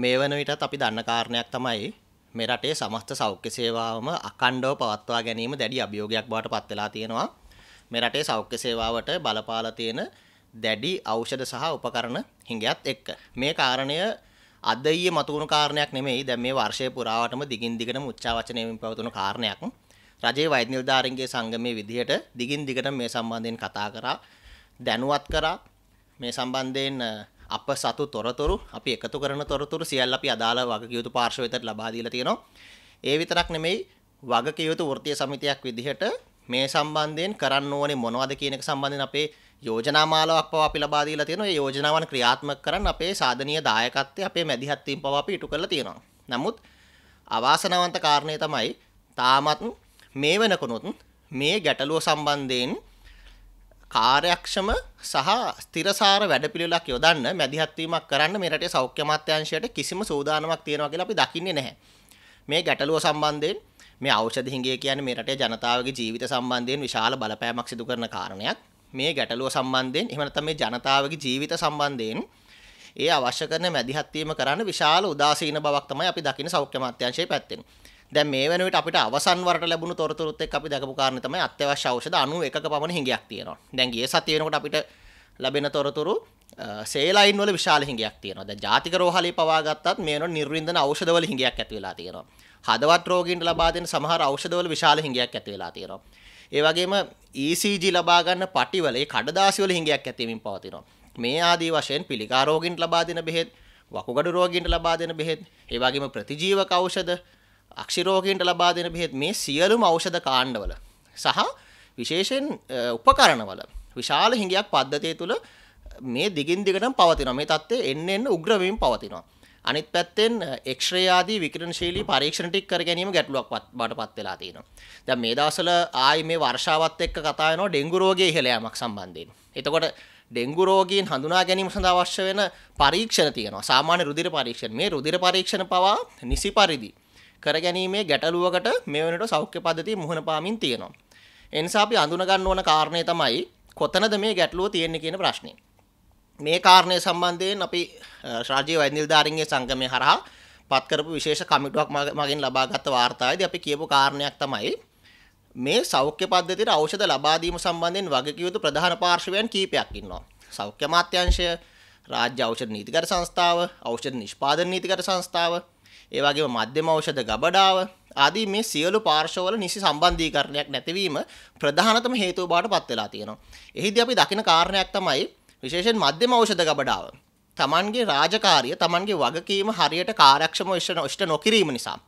මේ වන විටත් අපි දන්න කාරණයක් තමයි මේ රටේ සමස්ත සෞඛ්‍ය සේවාවම අකණ්ඩව පවත්වා ගැනීම දැඩි අභියෝගයක් බවට පත් වෙලා තියෙනවා. මේ රටේ සෞඛ්‍ය සේවාවට බලපාලා තියෙන දැඩි ඖෂධ සහ උපකරණ හිඟයත් එක්ක. මේ කාරණය අද ඊයේ මතුවුණු කාරණයක් නෙමෙයි. දැන් මේ වර්ෂය පුරාවටම දිගින් දිගටම උච්චාවචනයෙන් පවතුණු කාරණයක්. රජයේ වෛද්‍ය නිලධාරීන්ගේ සංගමයේ විදිහට දිගින් දිගටම මේ සම්බන්ධයෙන් කතා කරා, දැනුවත් කරා. මේ සම්බන්ධයෙන් අප සතු තොරතුරු අපි එකතු කරන තොරතුරු සියල්ල අපි අදාළ වගකයුතු පාර්ශවයට ලබා දීලා තියෙනවා. ඒ විතරක් නෙමෙයි වගකයුතු වෘත්තීය සමිතියක් විදිහට මේ සම්බන්ධයෙන් කරන්න ඕනේ මොනවද කියන එක සම්බන්ධයෙන් අපේ යෝජනා මාලාවක් පවා අපි ලබා දීලා තියෙනවා. ඒ යෝජනාවන් ක්‍රියාත්මක කරන්න අපේ සාධනීය දායකත්වය අපේ මැදිහත් වීම පවා අපි ඉටු කරලා තියෙනවා. නමුත් අවාසනාවන්ත කාරණය තමයි තාමත් මේ වෙනකොනොත් මේ ගැටලුව සම්බන්ධයෙන් කාර්යක්ෂම සහ ස්ථිරසාර වැඩපිළිවෙලක් යොදන්න මැදිහත්වීමක් කරන්න මේ රටේ සෞඛ්‍ය අමාත්‍යාංශයට කිසිම සූදානමක් තියෙනවා කියලා අපි දකින්නේ නැහැ. මේ ගැටලුව සම්බන්ධයෙන් මේ ඖෂධ හිඟය කියන්නේ මේ රටේ ජනතාවගේ ජීවිත සම්බන්ධයෙන් විශාල බලපෑමක් සිදු කරන කාරණයක්. මේ ගැටලුව සම්බන්ධයෙන් එහෙම නැත්නම් මේ ජනතාවගේ ජීවිත සම්බන්ධයෙන් ඒ අවශ්‍ය කරන මැදිහත්වීම කරන්න විශාල උදාසීන බවක් තමයි අපි දකින සෞඛ්‍ය අමාත්‍යාංශයේ පැත්තෙන්. දැන් මේ වෙන විට අපිට අවසන් වරට ලැබුණු තොරතුරුත් එක්ක අපි දැකපු කාරණේ තමයි අත්‍යවශ්‍ය ඖෂධ 91ක පමණ හිඟයක් තියෙනවා. දැන් ගිය සතිය වෙනකොට අපිට ලැබෙන තොරතුරු සේලයින් වල විශාල හිඟයක් තියෙනවා. දැන් ජාතික රෝහලේ පවා ගත්තත් මේ වෙනකොට නිර්වින්දන ඖෂධ වල හිඟයක් ඇති වෙලා තියෙනවා. හදවත් රෝගීන්ට ලබා දෙන සමහර ඖෂධ වල විශාල හිඟයක් ඇති වෙලා තියෙනවා. ඒ වගේම ECG ලබා ගන්න පටිවල ඒ කඩදාසි වල හිඟයක් ඇති වෙමින් පවතිනවා. මේ ආදී වශයෙන් පිළිකා රෝගීන්ට ලබා දෙන බෙහෙත්, වකුගඩු රෝගීන්ට ලබා දෙන බෙහෙත්, ඒ වගේම ප්‍රතිජීවක ඖෂධ අක්ෂිරෝගීන්ට ලබා දෙන බෙහෙත් මේ සියලුම ඖෂධ කාණ්ඩවල සහ විශේෂයෙන් උපකරණවල විශාල හිඟයක් පද්ධතිය තුළ මේ දිගින් දිගටම පවතිනවා. මේ தත්ත්වය එන්න එන්න උග්‍ර වෙමින් පවතිනවා. අනිත් පැත්තෙන් එක්ස්රේ ආදී විකිරණශීලී පරීක්ෂණ ටික කර ගැනීම ගැටලුවක් බාටපත් වෙලා තියෙනවා. දැන් මේ දවස්වල ආයි මේ වර්ෂාවත් එක්ක කතා වෙනවා ඩෙන්ගු රෝගයේ ඉහළ යාමක් සම්බන්ධයෙන්. එතකොට ඩෙන්ගු රෝගීන් හඳුනා ගැනීම සඳහා අවශ්‍ය වෙන පරීක්ෂණ තියෙනවා. සාමාන්‍ය රුධිර පරීක්ෂණ. මේ රුධිර පරීක්ෂණ පවා නිසි පරිදි කරගැනීමේ ගැටලුවකට මේ වෙනට සෞඛ්‍ය පද්ධතිය මුහුණ පාමින් තියෙනවා. එනිසා අපි අඳුන ගන්න ඕන කාරණේ තමයි කොතනද මේ ගැටලුව තියෙන්නේ කියන ප්‍රශ්නේ. මේ කාරණය සම්බන්ධයෙන් අපි රාජ්‍ය වෛද්‍ය නිලධාරීන්ගේ සංගමය හරහා පත් කරපු විශේෂ කමිටුවක් මගෙන් ලබාගත් වාර්තාවේදී අපි කියපු කාරණයක් තමයි මේ සෞඛ්‍ය පද්ධතියට ඖෂධ ලබා දීම සම්බන්ධයෙන් වගකීම් යුතු ප්‍රධාන පාර්ශවයන් කීපයක් ඉන්නවා. සෞඛ්‍ය අමාත්‍යාංශය, රාජ්‍ය ඖෂධ නීතිගත සංස්ථාව, ඖෂධ නිෂ්පාදන නීතිගත සංස්ථාව, ඒ වගේම මධ්‍යම ඖෂධ ගබඩාව ආදී මේ සියලු පාර්ශවවල නිසි සම්බන්ධීකරණයක් නැතිවීම ප්‍රධානතම හේතුව බවට පත් වෙලා තියෙනවා. එහිදී අපි දකින කාරණයක් තමයි විශේෂයෙන් මධ්‍යම ඖෂධ ගබඩාව. Tamanගේ රාජකාරිය Tamanගේ වගකීම හරියට කාර්යක්ෂම ඉෂ්ට නොකිරීම නිසා